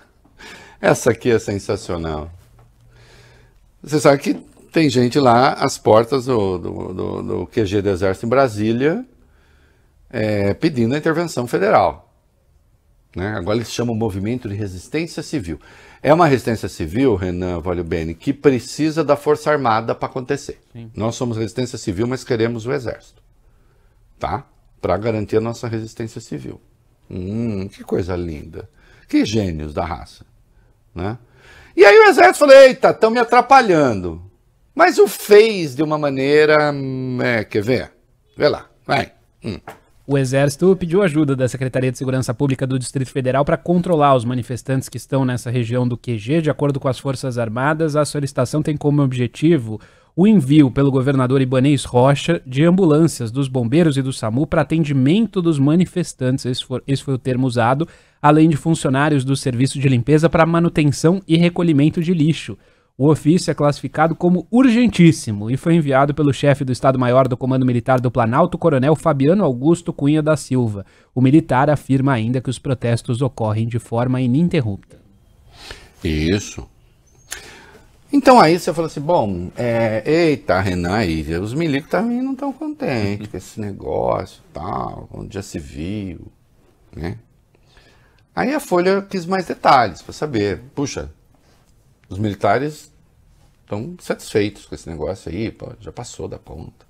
Essa aqui é sensacional. Você sabe que tem gente lá às portas do, do, do, do QG do Exército em Brasília é, pedindo a intervenção federal. Né? Agora eles chamam o movimento de resistência civil. É uma resistência civil, Renan Valio Bene, que precisa da Força Armada para acontecer. Sim. Nós somos resistência civil, mas queremos o Exército. Tá? Para garantir a nossa resistência civil. Hum, que coisa linda. Que gênios da raça. Né? E aí o exército falou: eita, estão me atrapalhando. Mas o fez de uma maneira. Hum, é, quer ver? Vê lá, vai. Hum. O Exército pediu ajuda da Secretaria de Segurança Pública do Distrito Federal para controlar os manifestantes que estão nessa região do QG. De acordo com as Forças Armadas, a solicitação tem como objetivo o envio pelo governador Ibanês Rocha de ambulâncias dos bombeiros e do SAMU para atendimento dos manifestantes. Esse foi, esse foi o termo usado além de funcionários do serviço de limpeza para manutenção e recolhimento de lixo. O ofício é classificado como urgentíssimo e foi enviado pelo chefe do Estado-Maior do Comando Militar do Planalto, Coronel Fabiano Augusto Cunha da Silva. O militar afirma ainda que os protestos ocorrem de forma ininterrupta. Isso. Então aí você falou assim, bom, é, eita, Renan, aí, os milicos também não estão contentes com esse negócio tal, onde já se viu, né? Aí a Folha quis mais detalhes para saber. Puxa, os militares estão satisfeitos com esse negócio aí, pô, já passou da conta.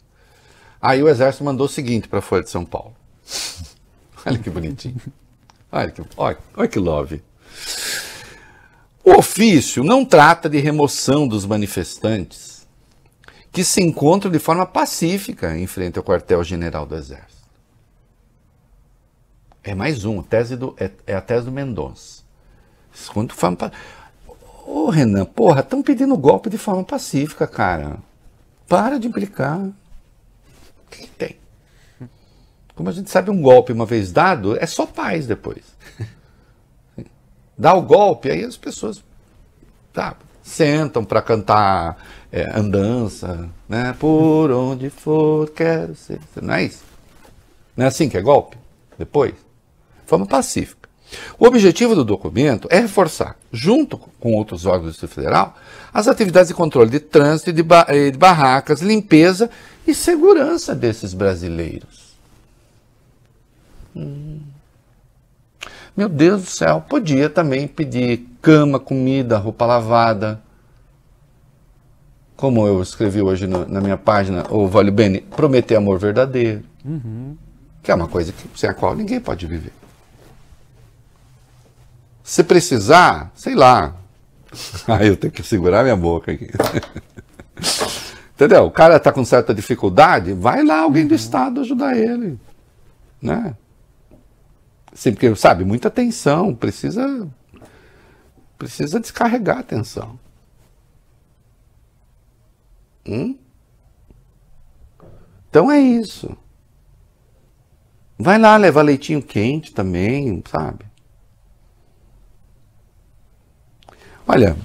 Aí o Exército mandou o seguinte para a Folha de São Paulo. Olha que bonitinho. Olha que, olha, olha que love. O ofício não trata de remoção dos manifestantes que se encontram de forma pacífica em frente ao quartel-general do Exército. É mais um, tese do, é, é a tese do Mendonça. Quando forma, pa... Ô Renan, porra, estão pedindo golpe de forma pacífica, cara. Para de implicar. O que tem? Como a gente sabe, um golpe uma vez dado é só paz depois. Dá o golpe, aí as pessoas tá, sentam para cantar é, andança, né? Por onde for, quero ser. Não é isso? Não é assim que é golpe? Depois? forma pacífica. O objetivo do documento é reforçar, junto com outros órgãos do Distrito Federal, as atividades de controle de trânsito, de, de barracas, limpeza e segurança desses brasileiros. Hum. Meu Deus do céu, podia também pedir cama, comida, roupa lavada. Como eu escrevi hoje no, na minha página, o Vale Bene, prometer amor verdadeiro. Uhum. Que é uma coisa que, sem a qual ninguém pode viver. Se precisar, sei lá. Aí eu tenho que segurar minha boca aqui. Entendeu? O cara está com certa dificuldade, vai lá alguém do uhum. Estado ajudar ele. Né? Assim, porque, sabe, muita tensão, precisa, precisa descarregar a tensão. Hum? Então é isso. Vai lá levar leitinho quente também, sabe? Olha,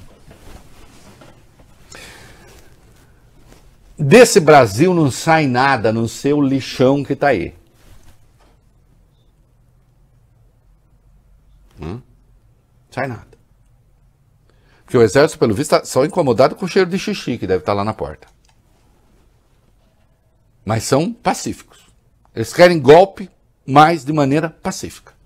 desse Brasil não sai nada no seu lixão que está aí. Não hum? sai nada. Porque o exército, pelo visto, está só incomodado com o cheiro de xixi que deve estar tá lá na porta. Mas são pacíficos. Eles querem golpe, mas de maneira pacífica.